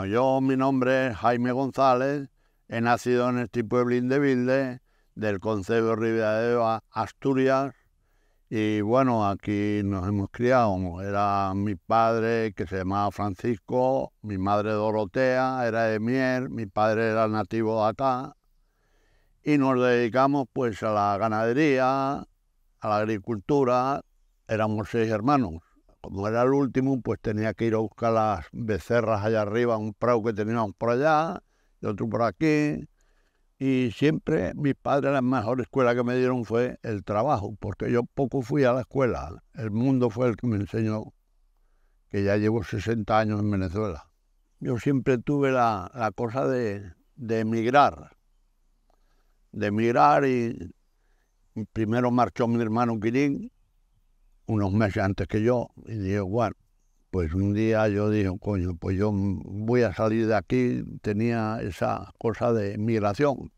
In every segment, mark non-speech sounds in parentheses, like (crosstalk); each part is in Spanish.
Ah, yo, mi nombre es Jaime González, he nacido en este pueblo Vilde, del Concejo de Asturias, y bueno, aquí nos hemos criado. Era mi padre que se llamaba Francisco, mi madre Dorotea, era de Mier, mi padre era nativo de acá, y nos dedicamos pues a la ganadería, a la agricultura, éramos seis hermanos como era el último, pues tenía que ir a buscar las becerras allá arriba, un prado que teníamos por allá, y otro por aquí. Y siempre mis padres, la mejor escuela que me dieron fue el trabajo, porque yo poco fui a la escuela. El mundo fue el que me enseñó, que ya llevo 60 años en Venezuela. Yo siempre tuve la, cosa de, de emigrar, de emigrar y primero marchó mi hermano Quirín, unos meses antes que yo, y dije, bueno, pues un día yo dije, coño, pues yo voy a salir de aquí, tenía esa cosa de migración.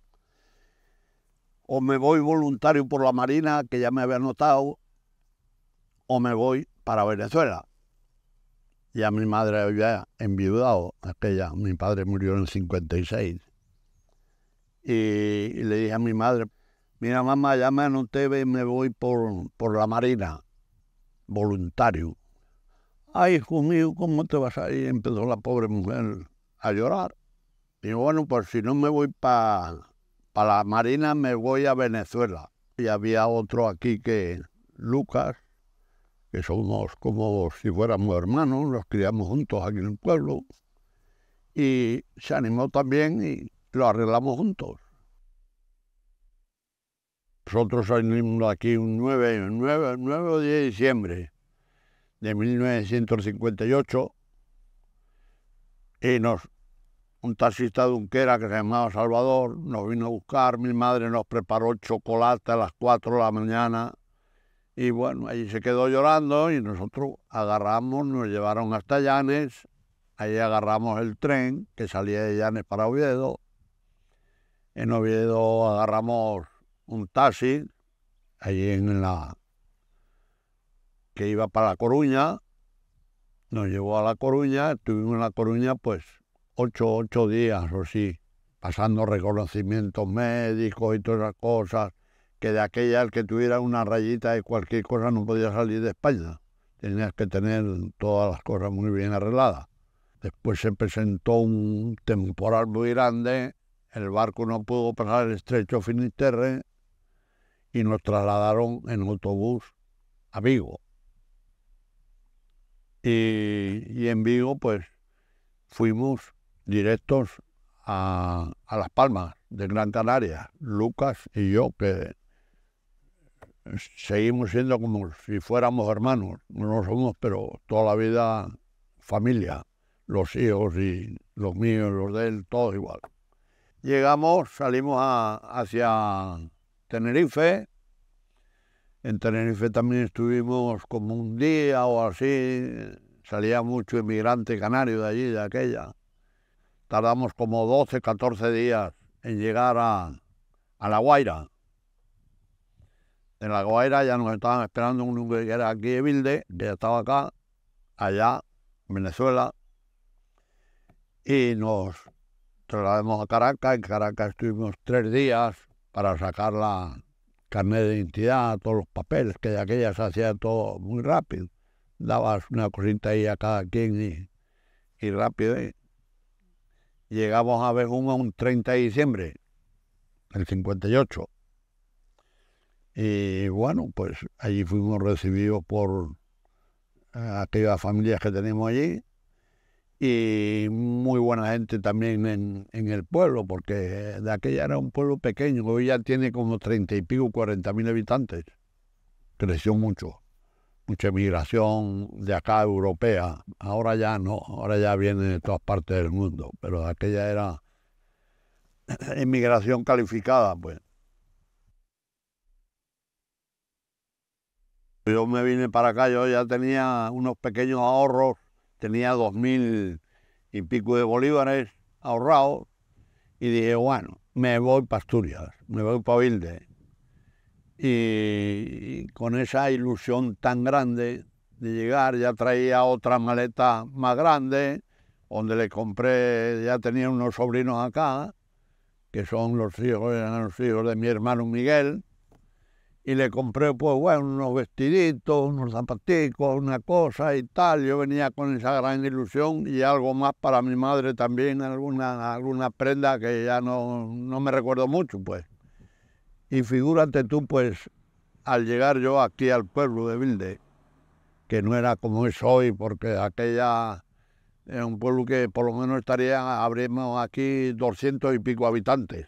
O me voy voluntario por la Marina, que ya me había notado, o me voy para Venezuela. Ya mi madre había enviudado aquella, mi padre murió en el 56. Y, le dije a mi madre, mira mamá, ya me anoté y me voy por, por la Marina voluntario. Ay, hijo mío, ¿cómo te vas a ir? Empezó la pobre mujer a llorar. Y bueno, pues si no me voy para pa la Marina, me voy a Venezuela. Y había otro aquí que, Lucas, que somos como si fuéramos hermanos, los criamos juntos aquí en el pueblo. Y se animó también y lo arreglamos juntos. Nosotros salimos aquí un 9, o 10 de diciembre de 1958 y nos, un taxista de Unquera que se llamaba Salvador nos vino a buscar, mi madre nos preparó chocolate a las 4 de la mañana y bueno, ahí se quedó llorando y nosotros agarramos, nos llevaron hasta Llanes, ahí agarramos el tren que salía de Llanes para Oviedo, en Oviedo agarramos un taxi allí en la que iba para La Coruña, nos llevó a La Coruña, estuvimos en La Coruña pues ocho, ocho días o sí, pasando reconocimientos médicos y todas esas cosas, que de aquella que tuviera una rayita de cualquier cosa no podía salir de España, tenías que tener todas las cosas muy bien arregladas. Después se presentó un temporal muy grande, el barco no pudo pasar el estrecho Finisterre, y nos trasladaron en autobús a Vigo. Y, en Vigo, pues, fuimos directos a, Las Palmas de Gran Canaria, Lucas y yo, que seguimos siendo como si fuéramos hermanos, no somos, pero toda la vida familia, los hijos y los míos, los de él, todos igual. Llegamos, salimos hacia Tenerife. En Tenerife también estuvimos como un día o así. Salía mucho inmigrante canario de allí, de aquella. Tardamos como 12, 14 días en llegar a, La Guaira. En La Guaira ya nos estaban esperando un hombre que era aquí de Bilde ya estaba acá, allá, Venezuela. Y nos trasladamos a Caracas. En Caracas estuvimos tres días para sacar la carnet de identidad, todos los papeles, que de aquella se hacía todo muy rápido. Dabas una cosita ahí a cada quien y, rápido. ¿eh? llegamos a ver un 30 de diciembre el 58. Y bueno, pues allí fuimos recibidos por eh, aquellas familias que tenemos allí y muy buena gente también en, el pueblo, porque de aquella era un pueblo pequeño, hoy ya tiene como treinta y pico, cuarenta mil habitantes. Creció mucho, mucha emigración de acá europea. Ahora ya no, ahora ya viene de todas partes del mundo, pero de aquella era inmigración (clears throat) calificada, pues. Yo me vine para acá, yo ya tenía unos pequeños ahorros tenía dos mil y pico de bolívares ahorrados y dije, bueno, me voy para Asturias, me voy para Huilde. Y, con esa ilusión tan grande de llegar, ya traía otra maleta más grande, donde le compré, ya tenía unos sobrinos acá, que son los hijos, eran los hijos de mi hermano Miguel, y le compré, pues, bueno, unos vestiditos, unos zapaticos, una cosa y tal. Yo venía con esa gran ilusión y algo más para mi madre también, alguna, alguna prenda que ya no, no me recuerdo mucho, pues. Y figúrate tú, pues, al llegar yo aquí al pueblo de Vilde, que no era como es hoy, porque aquella ...es un pueblo que por lo menos estaría, habríamos aquí doscientos y pico habitantes.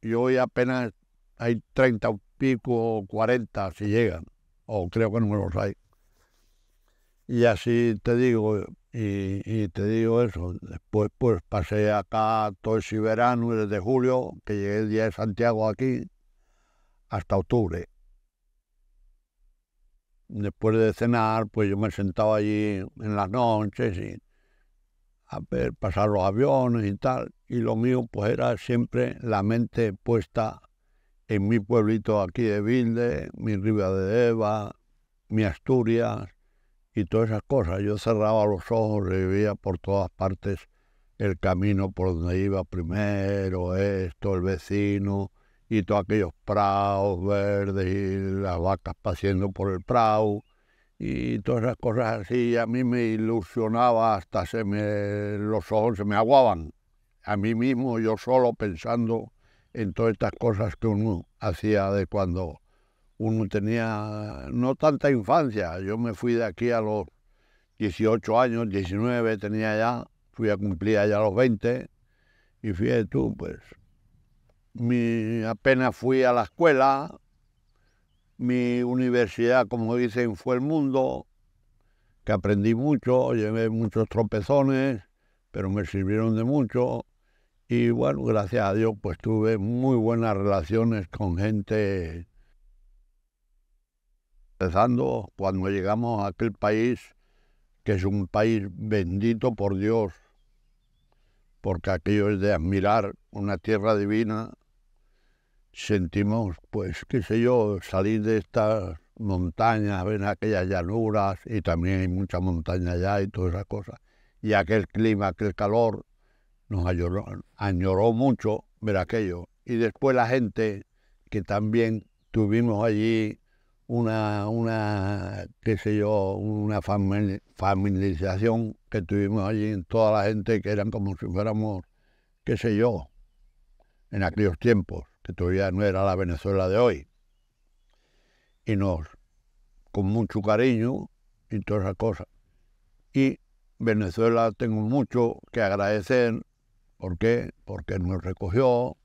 Y hoy apenas hay 30 pico, 40 si llegan, o creo que no los hay. Y así te digo, y, te digo eso. Después pues pasé acá todo ese verano, desde julio, que llegué el día de Santiago aquí, hasta octubre. Después de cenar, pues yo me sentaba allí en las noches y a ver pasar los aviones y tal. Y lo mío pues era siempre la mente puesta en mi pueblito aquí de Vilde, mi Riva de Eva, mi Asturias y todas esas cosas. Yo cerraba los ojos y veía por todas partes el camino por donde iba primero, esto, el vecino y todos aquellos prados verdes y las vacas paseando por el prado y todas esas cosas así. a mí me ilusionaba hasta se me, los ojos se me aguaban. A mí mismo, yo solo pensando en todas estas cosas que uno hacía de cuando uno tenía no tanta infancia. Yo me fui de aquí a los 18 años, 19 tenía ya, fui a cumplir allá los 20 y fíjate tú, pues mi, apenas fui a la escuela, mi universidad, como dicen, fue el mundo, que aprendí mucho, llevé muchos tropezones, pero me sirvieron de mucho. Y bueno, gracias a Dios, pues tuve muy buenas relaciones con gente. Empezando cuando llegamos a aquel país, que es un país bendito por Dios, porque aquello es de admirar, una tierra divina, sentimos, pues, qué sé yo, salir de estas montañas, ver aquellas llanuras, y también hay mucha montaña allá y todas esas cosas, y aquel clima, aquel calor, nos añoró, mucho ver aquello. Y después la gente que también tuvimos allí una, una qué sé yo, una familiarización que tuvimos allí en toda la gente que eran como si fuéramos, qué sé yo, en aquellos tiempos, que todavía no era la Venezuela de hoy. Y nos, con mucho cariño y todas esas cosas. Y Venezuela tengo mucho que agradecer ¿Por qué? Porque nos recogió.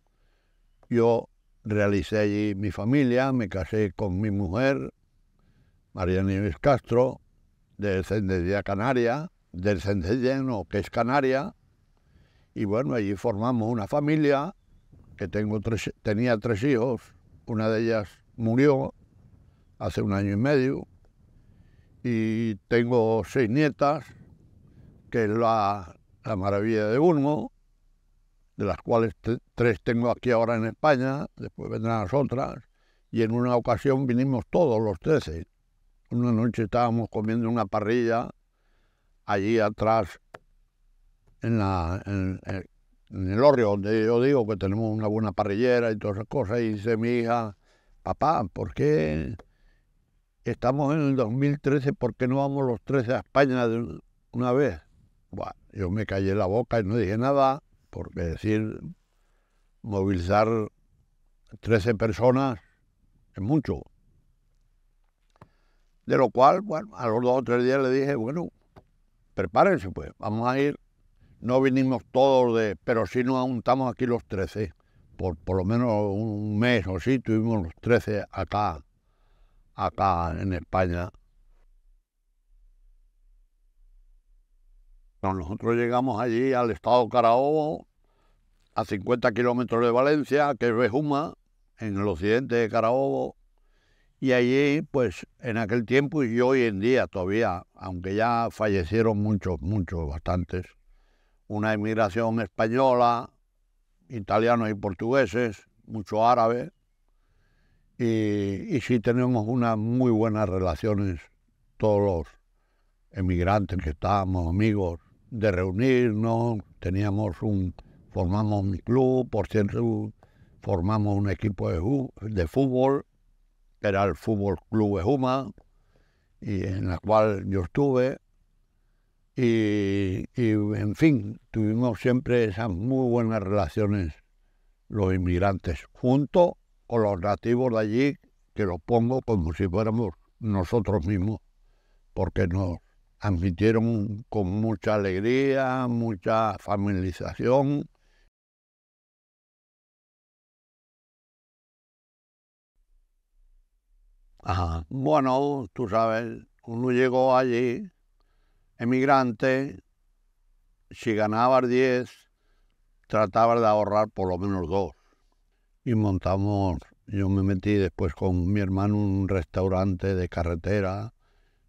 Yo realicé allí mi familia, me casé con mi mujer, María Nieves Castro, de descendencia canaria, del descendencia que es canaria. Y bueno, allí formamos una familia que tengo tenía tres hijos. Una de ellas murió hace un año y medio. Y tengo seis nietas, que es la, maravilla de Ulmo de las cuales tres tengo aquí ahora en España, después vendrán las otras, y en una ocasión vinimos todos los trece. Una noche estábamos comiendo una parrilla allí atrás, en, la, en, el orrio, donde yo digo que tenemos una buena parrillera y todas esas cosas, y dice mi hija, papá, ¿por qué estamos en el 2013? ¿Por qué no vamos los 13 a España de una vez? Bueno, yo me callé la boca y no dije nada porque decir movilizar 13 personas es mucho. De lo cual, bueno, a los dos o tres días le dije, bueno, prepárense pues, vamos a ir. No vinimos todos de, pero sí nos juntamos aquí los 13. Por, por lo menos un mes o sí tuvimos los 13 acá, acá en España. nosotros llegamos allí al estado Carabobo, a 50 kilómetros de Valencia, que es Bejuma, en el occidente de Carabobo. Y allí, pues en aquel tiempo y hoy en día todavía, aunque ya fallecieron muchos, muchos, bastantes, una inmigración española, italianos y portugueses, muchos árabes, y, y, sí tenemos unas muy buenas relaciones, todos los emigrantes que estábamos, amigos, de reunirnos, teníamos un, formamos mi club, por cierto, formamos un equipo de, de fútbol, era el Fútbol Club Juma, y en la cual yo estuve, y, en fin, tuvimos siempre esas muy buenas relaciones los inmigrantes, junto con los nativos de allí, que los pongo como si fuéramos nosotros mismos, porque nos admitieron con mucha alegría, mucha familiarización. Ajá. Bueno, tú sabes, uno llegó allí, emigrante, si ganaba 10, trataba de ahorrar por lo menos dos. Y montamos, yo me metí después con mi hermano en un restaurante de carretera,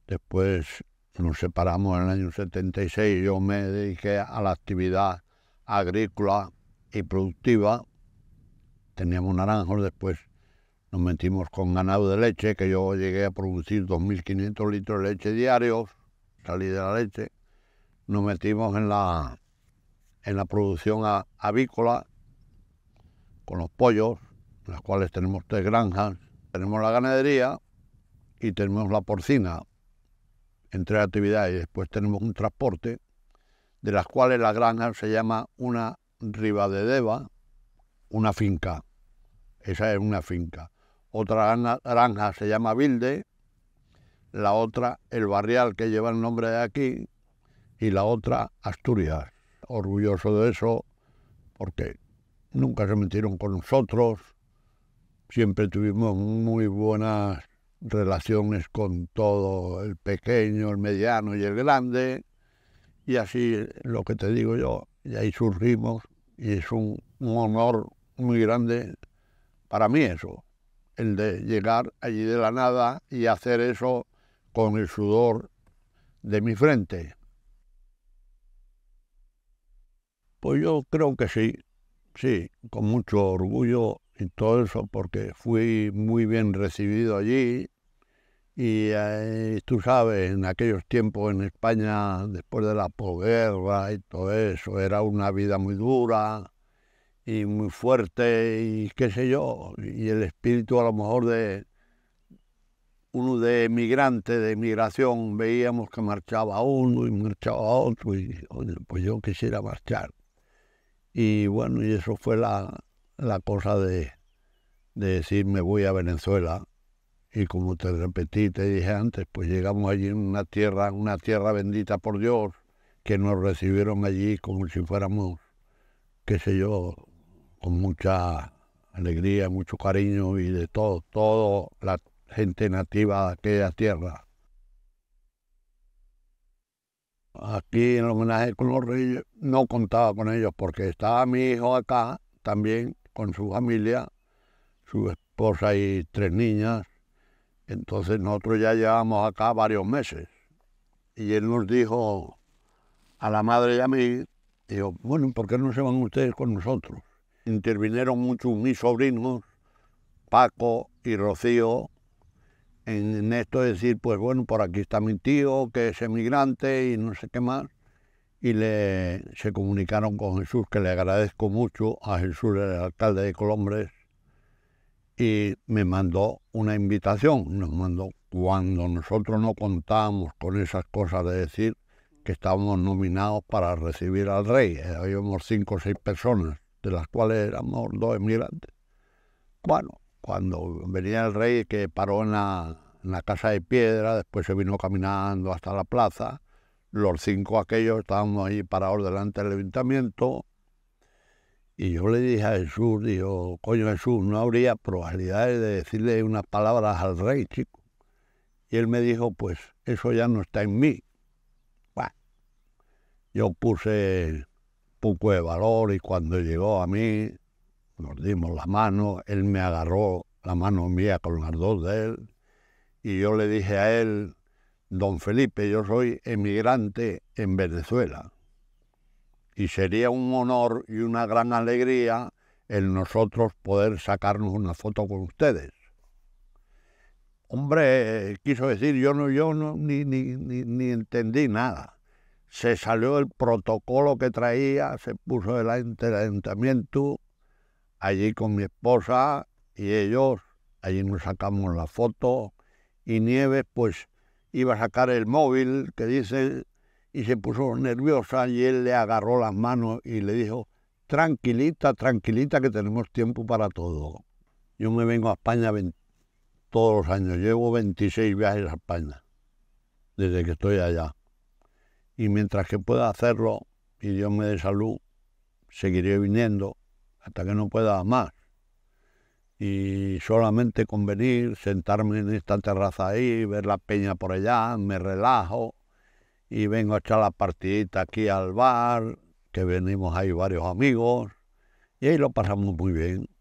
después nos separamos en el año 76, yo me dediqué a la actividad agrícola y productiva. Teníamos naranjos, después nos metimos con ganado de leche, que yo llegué a producir 2.500 litros de leche diarios, salí de la leche. Nos metimos en la, en la producción avícola con los pollos, en las cuales tenemos tres granjas. Tenemos la ganadería y tenemos la porcina, ...entre actividades y después pues tenemos un transporte, de las cuales la granja se llama una Deva... una finca. Esa es una finca. Otra granja se llama Vilde, la otra el barrial que lleva el nombre de aquí y la otra Asturias. Orgulloso de eso porque nunca se metieron con nosotros, siempre tuvimos muy buenas relaciones con todo, el pequeño, el mediano y el grande, y así lo que te digo yo, y ahí surgimos, y es un, un honor muy grande para mí eso, el de llegar allí de la nada y hacer eso con el sudor de mi frente. Pues yo creo que sí, sí, con mucho orgullo y todo eso, porque fui muy bien recibido allí, y eh, tú sabes, en aquellos tiempos en España, después de la posguerra y todo eso, era una vida muy dura y muy fuerte y qué sé yo. Y el espíritu a lo mejor de uno de emigrante, de emigración, veíamos que marchaba uno y marchaba otro y pues yo quisiera marchar. Y bueno, y eso fue la, cosa de, de decir me voy a Venezuela y como te repetí, te dije antes, pues llegamos allí en una tierra, una tierra bendita por Dios, que nos recibieron allí como si fuéramos, qué sé yo, con mucha alegría, mucho cariño y de todo, toda la gente nativa de aquella tierra. Aquí en homenaje con los reyes no contaba con ellos porque estaba mi hijo acá también con su familia, su esposa y tres niñas, entonces nosotros ya llevamos acá varios meses. Y él nos dijo a la madre y a mí, dijo, bueno, ¿por qué no se van ustedes con nosotros? Intervinieron muchos mis sobrinos, Paco y Rocío, en, esto de decir, pues bueno, por aquí está mi tío, que es emigrante y no sé qué más y le, se comunicaron con Jesús, que le agradezco mucho a Jesús, el alcalde de Colombres, y me mandó una invitación, nos mandó cuando nosotros no contábamos con esas cosas de decir que estábamos nominados para recibir al rey, eh, habíamos cinco o seis personas, de las cuales éramos dos emigrantes. Bueno, cuando venía el rey que paró en la, casa de piedra, después se vino caminando hasta la plaza, los cinco aquellos estábamos ahí parados delante del ayuntamiento, y yo le dije a Jesús, digo, coño Jesús, no habría probabilidades de decirle unas palabras al rey, chico. Y él me dijo, pues eso ya no está en mí. yo puse poco de valor y cuando llegó a mí, nos dimos la mano, él me agarró la mano mía con las dos de él y yo le dije a él, don Felipe, yo soy emigrante en Venezuela y sería un honor y una gran alegría el nosotros poder sacarnos una foto con ustedes. Hombre, quiso decir, yo no, yo no, ni, ni, entendí nada. Se salió el protocolo que traía, se puso el ayuntamiento allí con mi esposa y ellos, allí nos sacamos la foto y Nieves pues iba a sacar el móvil que dice y se puso nerviosa y él le agarró las manos y le dijo, tranquilita, tranquilita, que tenemos tiempo para todo. Yo me vengo a España todos los años, llevo 26 viajes a España, desde que estoy allá. Y mientras que pueda hacerlo y Dios me dé salud, seguiré viniendo hasta que no pueda más. Y solamente con venir, sentarme en esta terraza ahí, ver la peña por allá, me relajo y vengo a echar la partidita aquí al bar, que venimos ahí varios amigos, y ahí lo pasamos muy bien.